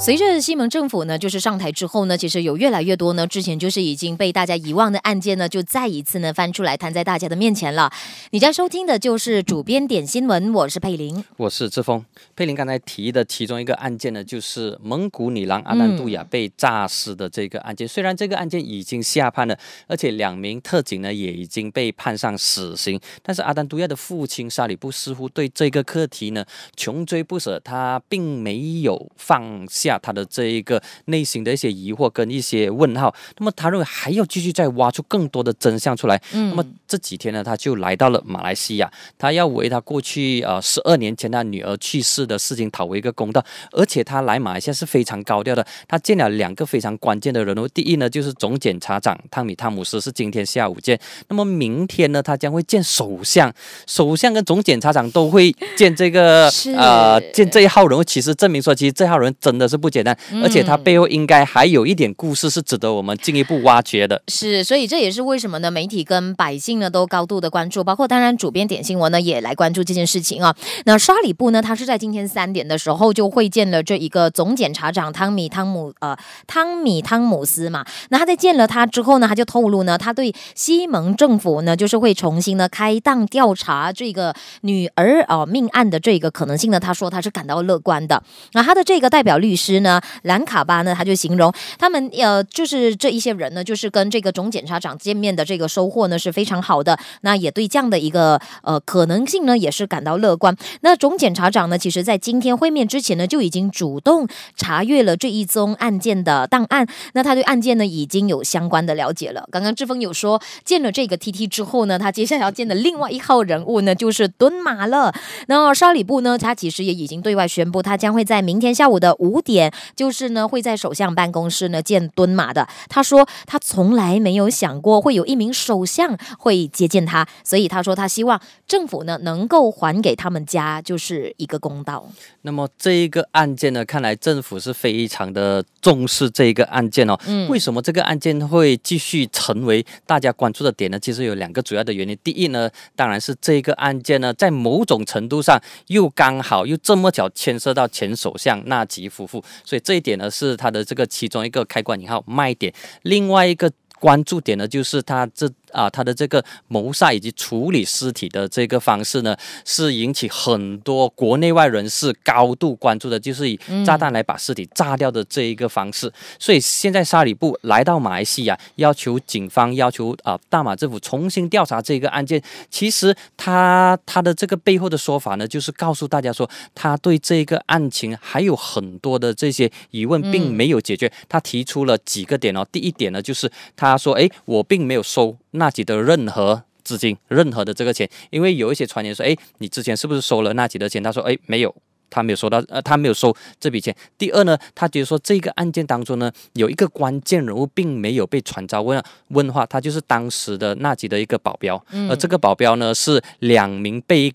随着西蒙政府呢，就是上台之后呢，其实有越来越多呢，之前就是已经被大家遗忘的案件呢，就再一次呢翻出来摊在大家的面前了。你在收听的就是主编点新闻，我是佩林，我是志峰。佩林刚才提的其中一个案件呢，就是蒙古女郎阿丹杜亚被炸死的这个案件。虽然这个案件已经下判了，而且两名特警呢也已经被判上死刑，但是阿丹杜亚的父亲沙里布似乎对这个课题呢穷追不舍，他并没有放下。他的这一个内心的一些疑惑跟一些问号，那么他认为还要继续再挖出更多的真相出来，嗯，那么。这几天呢，他就来到了马来西亚，他要为他过去呃十二年前他女儿去世的事情讨回一个公道。而且他来马来西亚是非常高调的，他见了两个非常关键的人物。第一呢，就是总检察长汤米·汤姆斯，是今天下午见。那么明天呢，他将会见首相，首相跟总检察长都会见这个呃见这一号人物。其实证明说，其实这号人真的是不简单，而且他背后应该还有一点故事是值得我们进一步挖掘的。是，所以这也是为什么呢？媒体跟百姓。呢都高度的关注，包括当然主编点新闻呢，也来关注这件事情啊。那沙里布呢，他是在今天三点的时候就会见了这一个总检察长汤米汤姆呃汤米汤姆斯嘛。那他在见了他之后呢，他就透露呢，他对西蒙政府呢，就是会重新呢开档调查这个女儿啊命案的这个可能性呢，他说他是感到乐观的。那他的这个代表律师呢，兰卡巴呢，他就形容他们呃就是这一些人呢，就是跟这个总检察长见面的这个收获呢是非常。好的，那也对这样的一个呃可能性呢，也是感到乐观。那总检察长呢，其实在今天会面之前呢，就已经主动查阅了这一宗案件的档案。那他对案件呢，已经有相关的了解了。刚刚志峰有说见了这个 T T 之后呢，他接下来要见的另外一号人物呢，就是敦马了。那沙里布呢，他其实也已经对外宣布，他将会在明天下午的五点，就是呢，会在首相办公室呢见敦马的。他说他从来没有想过会有一名首相会。以接见他，所以他说他希望政府呢能够还给他们家就是一个公道。那么这一个案件呢，看来政府是非常的重视这一个案件哦。嗯，为什么这个案件会继续成为大家关注的点呢？其实有两个主要的原因。第一呢，当然是这个案件呢，在某种程度上又刚好又这么巧牵涉到前首相纳吉夫妇，所以这一点呢是他的这个其中一个开关引号卖点。另外一个关注点呢，就是他这。啊，他的这个谋杀以及处理尸体的这个方式呢，是引起很多国内外人士高度关注的，就是以炸弹来把尸体炸掉的这一个方式。所以现在沙里布来到马来西亚，要求警方要求啊，大马政府重新调查这个案件。其实他他的这个背后的说法呢，就是告诉大家说，他对这个案情还有很多的这些疑问并没有解决。他提出了几个点哦，第一点呢，就是他说，哎，我并没有收。纳吉的任何资金、任何的这个钱，因为有一些传言说，哎，你之前是不是收了纳吉的钱？他说，哎，没有，他没有收到，呃，他没有收这笔钱。第二呢，他觉得说这个案件当中呢，有一个关键人物并没有被传召问问话，他就是当时的纳吉的一个保镖，而这个保镖呢是两名被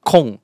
控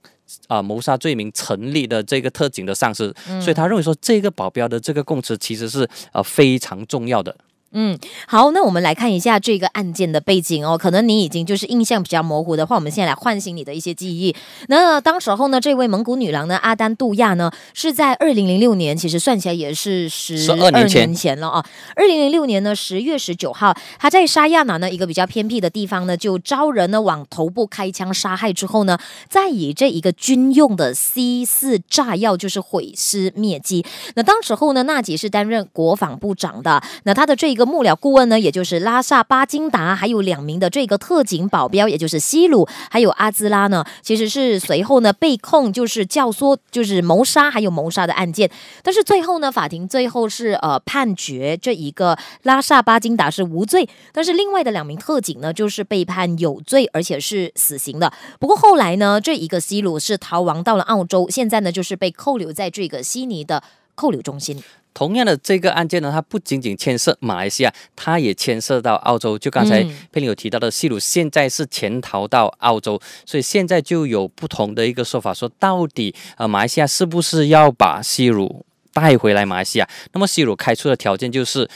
啊谋杀罪名成立的这个特警的上司，所以他认为说这个保镖的这个供词其实是呃非常重要的。嗯，好，那我们来看一下这个案件的背景哦。可能你已经就是印象比较模糊的话，我们现在来唤醒你的一些记忆。那当时候呢，这位蒙古女郎呢，阿丹杜亚呢，是在二零零六年，其实算起来也是十二年前了啊。二零零六年呢，十月十九号，她在沙亚南呢一个比较偏僻的地方呢，就招人呢往头部开枪杀害之后呢，再以这一个军用的 C 四炸药就是毁尸灭迹。那当时候呢，纳吉是担任国防部长的，那他的这个。个幕僚顾问呢，也就是拉萨巴金达，还有两名的这个特警保镖，也就是西鲁还有阿兹拉呢，其实是随后呢被控就是教唆就是谋杀还有谋杀的案件，但是最后呢，法庭最后是呃判决这一个拉萨巴金达是无罪，但是另外的两名特警呢就是被判有罪，而且是死刑的。不过后来呢，这一个西鲁是逃亡到了澳洲，现在呢就是被扣留在这个悉尼的扣留中心。同样的这个案件呢，它不仅仅牵涉马来西亚，它也牵涉到澳洲。就刚才佩林有提到的，西鲁现在是潜逃到澳洲，所以现在就有不同的一个说法，说到底呃，马来西亚是不是要把西鲁带回来马来西亚？那么西鲁开出的条件就是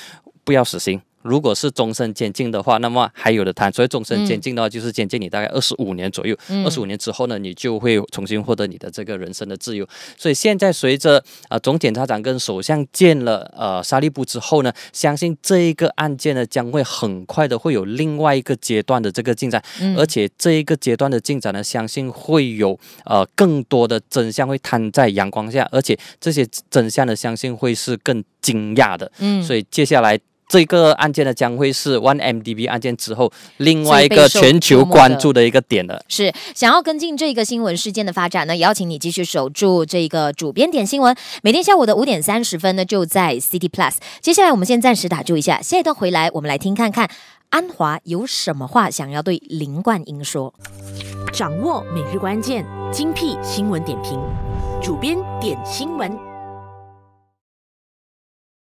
不要死刑。如果是终身监禁的话，那么还有的谈。所以终身监禁的话就是监禁你大概二十五年左右。二十五年之后呢，你就会重新获得你的这个人生的自由。所以现在随着啊总检察长跟首相见了呃沙利布之后呢，相信这一个案件呢将会很快的会有另外一个阶段的这个进展。嗯，而且这一个阶段的进展呢，相信会有呃更多的真相会摊在阳光下，而且这些真相呢，相信会是更惊讶的。嗯，所以接下来。这个案件呢，将会是 OneMDB 案件之后另外一个全球关注的一个点了。是想要跟进这个新闻事件的发展呢？也要请你继续守住这个主编点新闻，每天下午的五点三十分呢，就在 City Plus。接下来我们先暂时打住一下，下一段回来，我们来听看看安华有什么话想要对林冠英说。掌握每日关键，精辟新闻点评，主编点新闻。